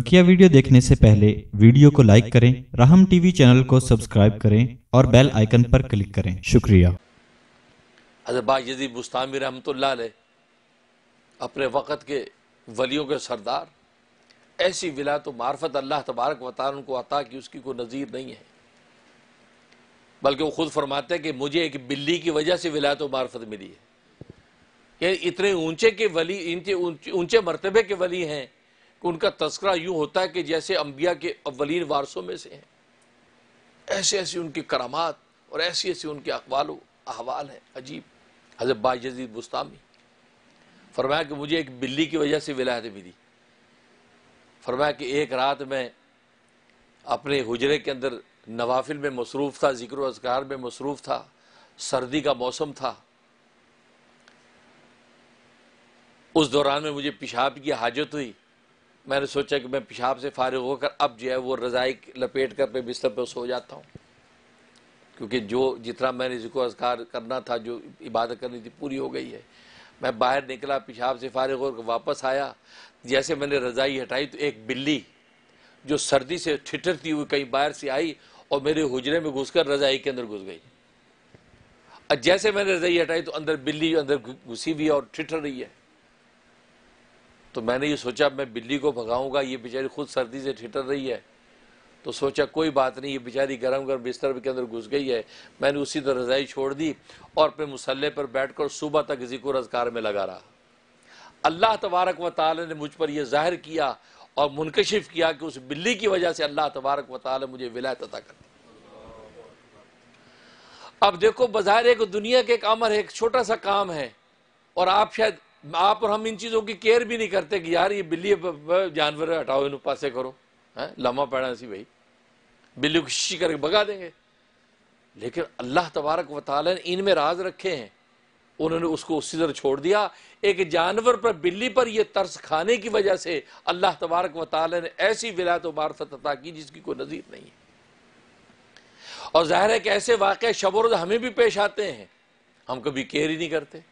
बकिया वीडियो देखने से पहले वीडियो को लाइक करें राहम टीवी चैनल को सब्सक्राइब करें और बेल आइकन पर क्लिक करें शुक्रिया अजबायदी बुस्तामी रहमतुल्ला अपने वक़्त के वलियों के सरदार ऐसी विला तो मार्फत अल्लाह तबारक वतार उनको अता कि उसकी कोई नज़ीर नहीं है बल्कि वो खुद फरमाते हैं कि मुझे एक बिल्ली की वजह से विला तो मार्फत मिली है यानी इतने ऊंचे के वली इनके ऊंचे मरतबे के वली हैं उनका तस्करा यूँ होता है कि जैसे अम्बिया के अवलिन वारसों में से हैं ऐसे ऐसे उनके करामात और ऐसी ऐसे उनके अकबाल अहवाल हैं अजीब हजरत बाजीद बुस्तामी फरमाया कि मुझे एक बिल्ली की वजह से विलायत मिली फरमाया कि एक रात में अपने हजरे के अंदर नवाफिल में मसरूफ़ था ज़िक्र असगार में मसरूफ़ था सर्दी का मौसम था उस दौरान में मुझे पेशाब की हाजत हुई मैंने सोचा कि मैं पेशाब से फारग होकर अब जो है वो रज़ाई लपेट कर मैं बिस्तर पर सो जाता हूँ क्योंकि जो जितना मैंने जिसको असकार करना था जो इबादत करनी थी पूरी हो गई है मैं बाहर निकला पेशाब से फारग होकर वापस आया जैसे मैंने रज़ाई हटाई तो एक बिल्ली जो सर्दी से ठिठरती हुई कहीं बाहर से आई और मेरे हुजरे में घुस कर रज़ाई के अंदर घुस गई और जैसे मैंने रज़ाई हटाई तो अंदर बिल्ली अंदर घुसी हुई है और ठिठर रही है तो मैंने ये सोचा मैं बिल्ली को भगाऊंगा ये बेचारी खुद सर्दी से ठिठर रही है तो सोचा कोई बात नहीं ये बेचारी गर्म गर्म बिस्तर के अंदर घुस गई है मैंने उसी तरह रजाई छोड़ दी और अपने मुसल्ले पर बैठ कर सुबह तक जिक्र अजगार में लगा रहा अल्लाह तबारक व ताली ने मुझ पर यह जाहिर किया और मुनकशिफ किया कि उस बिल्ली की वजह से अल्लाह तबारक व ताली मुझे विलायत अदा कर दी अब देखो बाजार एक दुनिया के एक अमर है एक छोटा सा काम है और आप शायद आप और हम इन चीज़ों की केयर भी नहीं करते कि यार ये बिल्ली जानवर हटाओ इन पासे करो है लम्बा पैड़ा सी भाई बिल्ली को करके भगा देंगे लेकिन अल्लाह तबारक वाल ने इनमें राज रखे हैं उन्होंने उसको उसी तरह छोड़ दिया एक जानवर पर बिल्ली पर यह तरस खाने की वजह से अल्लाह तबारक वाले ने ऐसी विलायत मार्फत अता की जिसकी कोई नज़ीर नहीं है और जाहिर है कि ऐसे वाक़ शबरद हमें भी पेश आते हैं हम कभी केयर ही नहीं करते